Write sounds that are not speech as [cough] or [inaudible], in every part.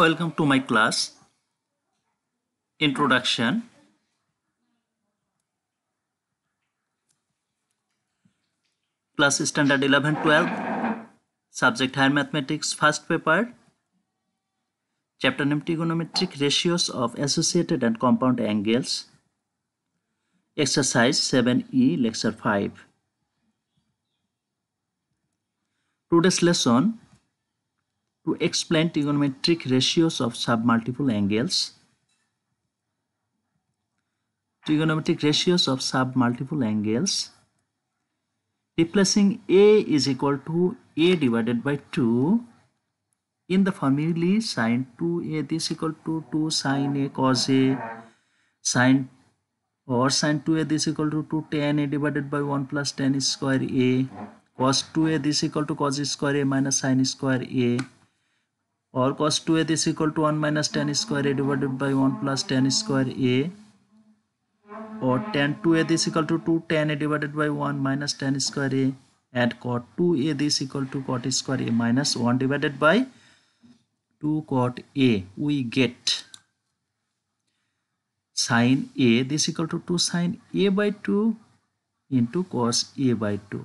Welcome to my class. Introduction. Class Standard 11 12. Subject Higher Mathematics, first paper. Chapter name Trigonometric Ratios of Associated and Compound Angles. Exercise 7E, Lecture 5. Today's lesson to explain trigonometric ratios of submultiple angles. Trigonometric ratios of submultiple angles. Replacing A is equal to A divided by 2 in the family sine 2A this equal to 2 sine A cos A sine or sine 2A this equal to 2 tan A divided by 1 plus tan square A cos 2A this equal to cos square A minus sine square A और cos two A is equal to one minus tan square A divided by one plus tan square A और tan two A is equal to two tan A divided by one minus tan square A and cot two A is equal to cot square A minus one divided by two cot A we get sine A this equal to two sine A by two into cos A by two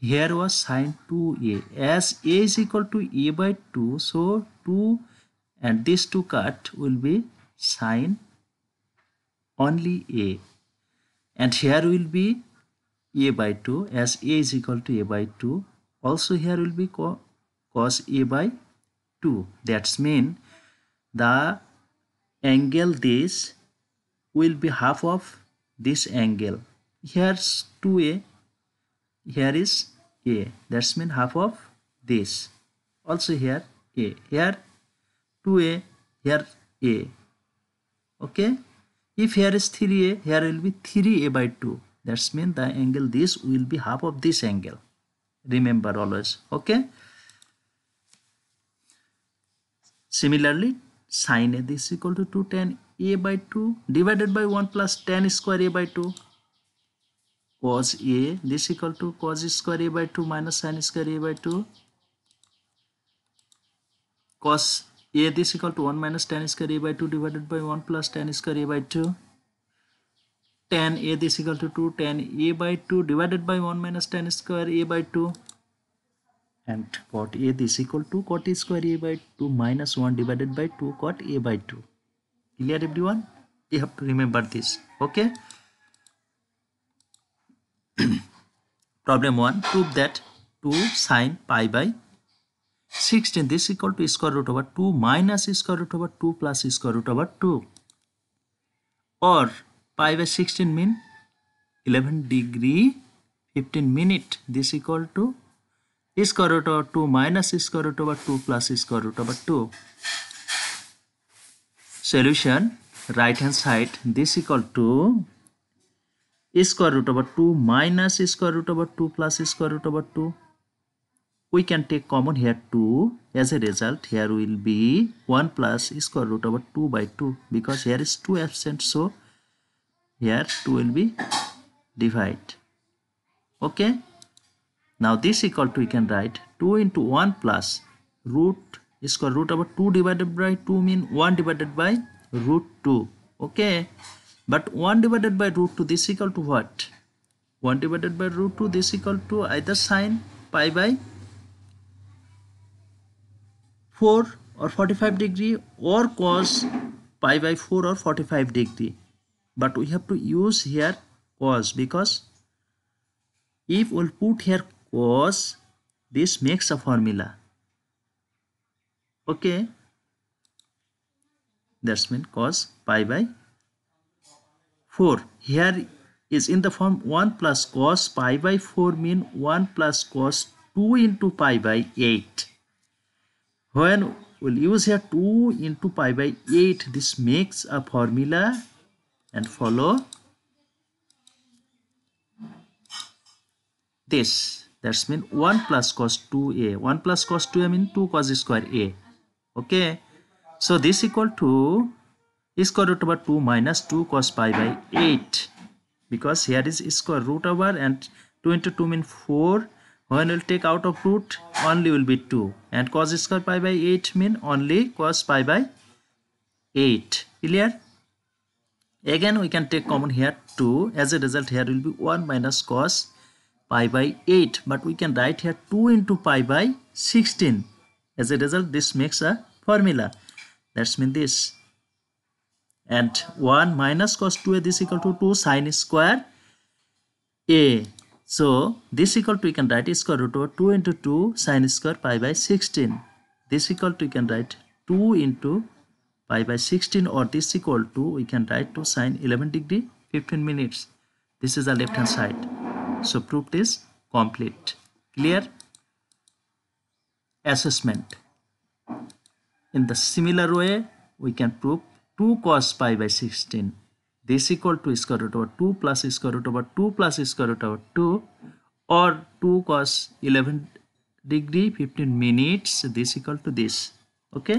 here was sine 2a as a is equal to a by 2 so 2 and this two cut will be sine only a and here will be a by 2 as a is equal to a by 2 also here will be co cos a by 2 that's mean the angle this will be half of this angle here's 2a here is a that's mean half of this also here a here 2a here a okay if here is 3a here will be 3a by 2 that's mean the angle this will be half of this angle remember always okay similarly sine a this is equal to 2 tan a by 2 divided by 1 plus ten square a by 2 cos a this equal to cos square a by 2 minus sin square a by 2 cos a this equal to 1 minus tan square a by 2 divided by 1 plus tan square a by 2 tan a this equal to 2 tan a by 2 divided by 1 minus tan square a by 2 and cot a this equal to cot a square a by 2 minus 1 divided by 2 cot a by 2 clear everyone you have to remember this okay Problem 1. Prove that 2 sine pi by 16 this is equal to square root over 2 minus square root over 2 plus square root over 2 or pi by 16 mean 11 degree 15 minute this equal to square root over 2 minus square root over 2 plus square root over 2 solution right hand side this equal to square root over 2 minus square root over 2 plus square root over 2 we can take common here 2 as a result here will be 1 plus square root over 2 by 2 because here is 2 absent so here 2 will be divide. okay now this equal to we can write 2 into 1 plus root square root over 2 divided by 2 mean 1 divided by root 2 okay but 1 divided by root 2 this equal to what? 1 divided by root 2 this equal to either sine pi by 4 or 45 degree or cos pi by 4 or 45 degree. But we have to use here cos because if we'll put here cos this makes a formula. Okay. That's mean cos pi by 4 here is in the form 1 plus cos pi by 4 mean 1 plus cos 2 into pi by 8 when we'll use here 2 into pi by 8 this makes a formula and follow this that's mean 1 plus cos 2a 1 plus cos 2a mean 2 cos square a okay so this equal to square root over 2 minus 2 cos pi by 8 because here is square root over and 2 into 2 mean 4 when we'll take out of root only will be 2 and cos square pi by 8 mean only cos pi by 8 clear again we can take common here 2 as a result here will be 1 minus cos pi by 8 but we can write here 2 into pi by 16 as a result this makes a formula that's mean this and 1 minus cos 2a this equal to 2 sine square a so this equal to you can write square root of 2 into 2 sine square pi by 16 this equal to you can write 2 into pi by 16 or this equal to we can write 2 sine 11 degree 15 minutes this is the left hand side so proof is complete clear assessment in the similar way we can prove 2 cos pi by 16 this equal to square root over 2 plus square root over 2 plus square root over 2 or 2 cos 11 degree 15 minutes this equal to this okay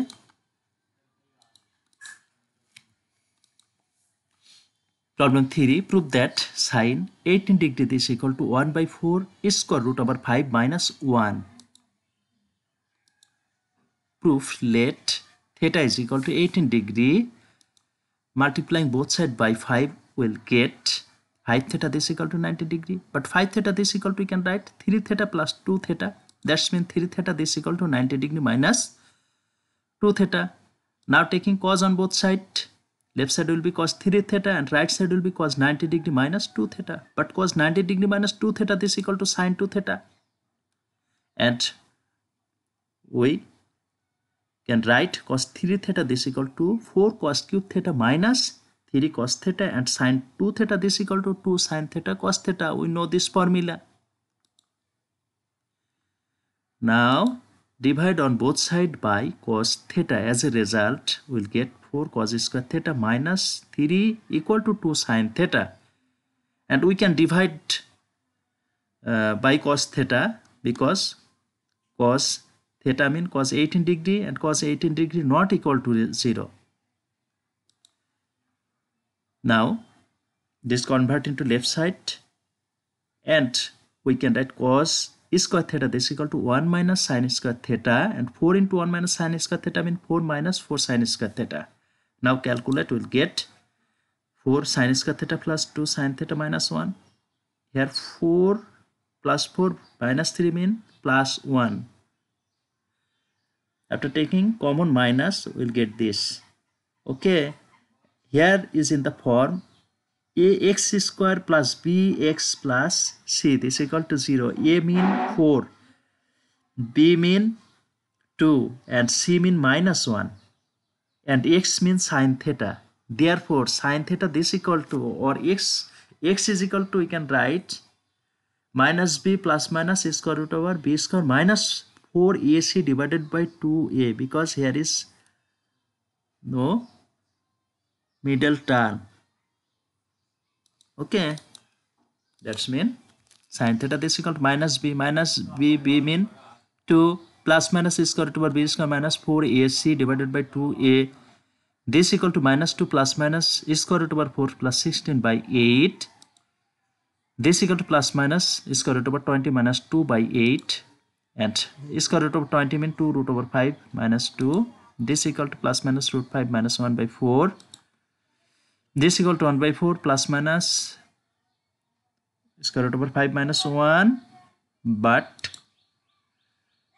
problem 3 prove that sine 18 degree is equal to 1 by 4 square root over 5 minus 1 proof let theta is equal to 18 degree multiplying both sides by 5 will get 5 theta this equal to 90 degree but 5 theta this equal to we can write 3 theta plus 2 theta that's mean 3 theta this equal to 90 degree minus 2 theta now taking cos on both side left side will be cos 3 theta and right side will be cos 90 degree minus 2 theta but cos 90 degree minus 2 theta this equal to sine 2 theta and we can write cos 3 theta this equal to 4 cos cube theta minus 3 cos theta and sin 2 theta this equal to 2 sin theta cos theta. We know this formula. Now divide on both side by cos theta. As a result, we'll get 4 cos square theta minus 3 equal to 2 sin theta. And we can divide uh, by cos theta because cos theta mean cos 18 degree and cos 18 degree not equal to 0. Now this convert into left side and we can write cos square theta this is equal to 1 minus sine square theta and 4 into 1 minus sine square theta mean 4 minus 4 sine square theta. Now calculate we'll get 4 sine square theta plus 2 sine theta minus 1 here 4 plus 4 minus 3 mean plus 1 after taking common minus we'll get this okay here is in the form ax square plus bx plus c this is equal to 0 a mean 4 b mean 2 and c mean minus 1 and x means sine theta therefore sine theta this equal to or x x is equal to we can write minus b plus minus a square root over b square minus 4ac divided by 2a because here is no middle term okay that's mean sin theta this equal to minus b minus b b mean 2 plus minus is equal to b is equal to minus 4ac divided by 2a this equal to minus 2 plus minus is equal to 4 plus 16 by 8 this equal to plus minus is equal to 20 minus 2 by 8 and square root of 20 mean 2 root over 5 minus 2 this equal to plus minus root 5 minus 1 by 4 this equal to 1 by 4 plus minus square root over 5 minus 1 but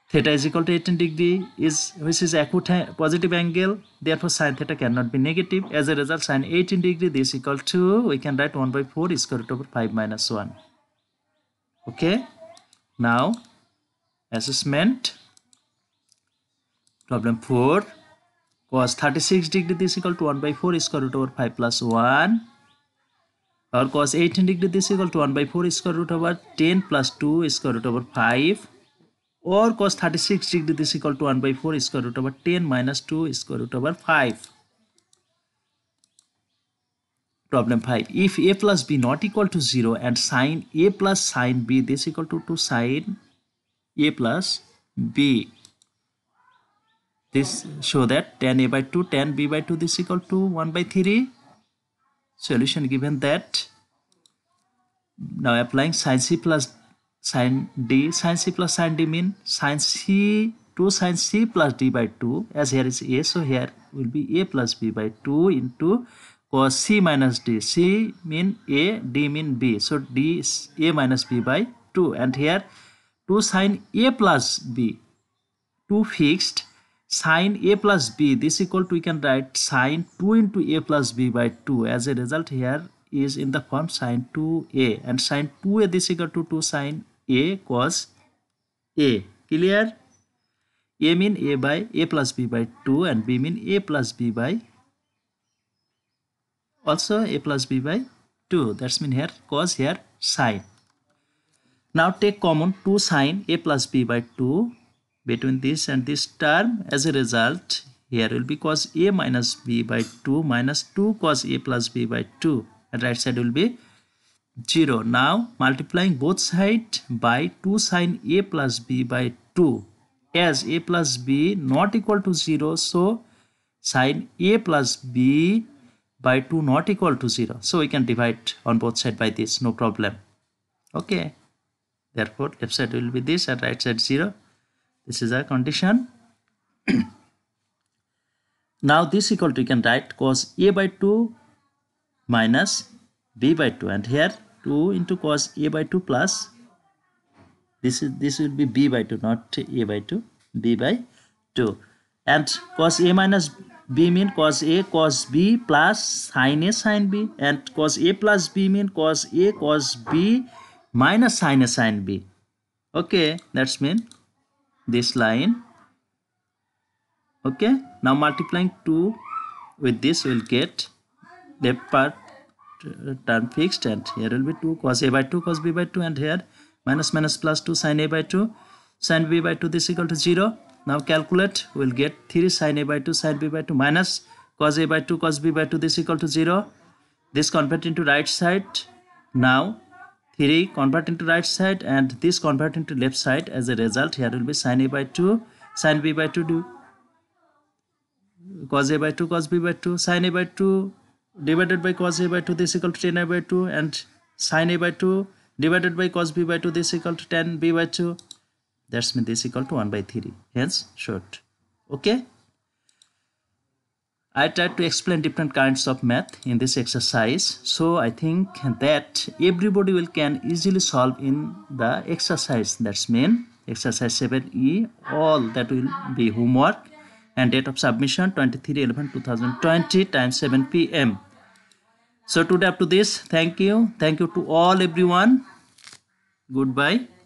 theta is equal to 18 degree is which is acute positive angle therefore sine theta cannot be negative as a result sine 18 degree this equal to we can write 1 by 4 square root over 5 minus 1 okay now assessment problem 4 cos 36 degree is equal to 1 by 4 square root over 5 plus 1 or cos 18 degree is equal to 1 by 4 square root over 10 plus 2 square root over 5 or cos 36 degree is equal to 1 by 4 square root over 10 minus 2 square root over 5. Problem 5. If a plus b not equal to 0 and sine a plus sine b this equal to 2 sine a plus b. This show that ten a by 2 10 b by 2 this equal to 1 by 3. Solution given that now applying sine c plus sine d Sine c plus sine d mean sine c 2 sine c plus d by 2 as here is a so here will be a plus b by 2 into cos c minus d c mean a d mean b so d is a minus b by 2 and here 2 sine a plus b 2 fixed sine a plus b this equal to we can write sine 2 into a plus b by 2 as a result here is in the form sine 2a and sine 2a this equal to 2 sine a cos a clear a mean a by a plus b by 2 and b mean a plus b by also a plus b by 2 that's mean here cos here sine now take common 2 sine a plus b by 2 between this and this term. As a result, here will be cos a minus b by 2 minus 2 cos a plus b by 2. And right side will be 0. Now multiplying both sides by 2 sine a plus b by 2 as a plus b not equal to 0. So sine a plus b by 2 not equal to 0. So we can divide on both sides by this, no problem. Okay therefore left side will be this and right side 0 this is our condition [clears throat] now this equal to you can write cos a by 2 minus b by 2 and here 2 into cos a by 2 plus this is this will be b by 2 not a by 2 b by 2 and cos a minus b mean cos a cos b plus sine a sine b and cos a plus b mean cos a cos b minus sine A sin B. Okay, that's mean this line. Okay, now multiplying 2 with this will get left part uh, term fixed and here will be 2 cos a by 2 cos b by 2 and here minus minus plus 2 sine a by 2 sine b by 2 this equal to 0. Now calculate we'll get 3 sine a by 2 sine b by 2 minus cos a by 2 cos b by 2 this equal to 0. This convert into right side. Now 3 convert into right side and this convert into left side as a result here will be sin a by 2 sin b by 2 do cos a by 2 cos b by 2 sin a by 2 divided by cos a by 2 this equal to 10 a by 2 and sin a by 2 divided by cos b by 2 this equal to 10 b by 2 that's mean this equal to 1 by 3 hence short okay I tried to explain different kinds of math in this exercise. So I think that everybody will can easily solve in the exercise. That's mean exercise 7E. All that will be homework. And date of submission 23 11 2020 times 7 p.m. So today up to this, thank you. Thank you to all everyone. Goodbye.